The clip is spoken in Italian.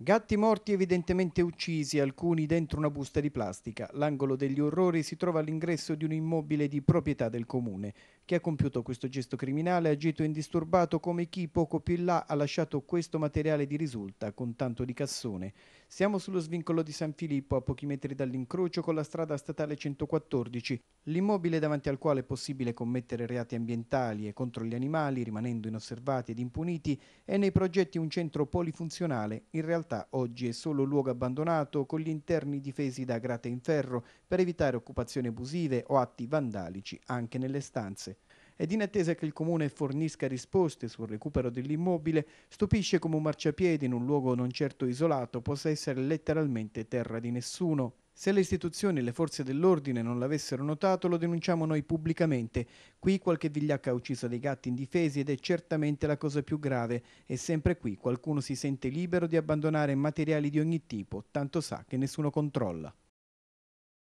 Gatti morti evidentemente uccisi, alcuni dentro una busta di plastica. L'angolo degli orrori si trova all'ingresso di un immobile di proprietà del comune. Chi ha compiuto questo gesto criminale ha agito indisturbato come chi poco più in là ha lasciato questo materiale di risulta con tanto di cassone. Siamo sullo svincolo di San Filippo, a pochi metri dall'incrocio con la strada statale 114. L'immobile davanti al quale è possibile commettere reati ambientali e contro gli animali, rimanendo inosservati ed impuniti, è nei progetti un centro polifunzionale. In realtà oggi è solo luogo abbandonato con gli interni difesi da grate in ferro per evitare occupazioni abusive o atti vandalici anche nelle stanze ed in attesa che il comune fornisca risposte sul recupero dell'immobile, stupisce come un marciapiede in un luogo non certo isolato possa essere letteralmente terra di nessuno. Se le istituzioni e le forze dell'ordine non l'avessero notato, lo denunciamo noi pubblicamente. Qui qualche vigliacca ha ucciso dei gatti indifesi ed è certamente la cosa più grave. E sempre qui qualcuno si sente libero di abbandonare materiali di ogni tipo, tanto sa che nessuno controlla.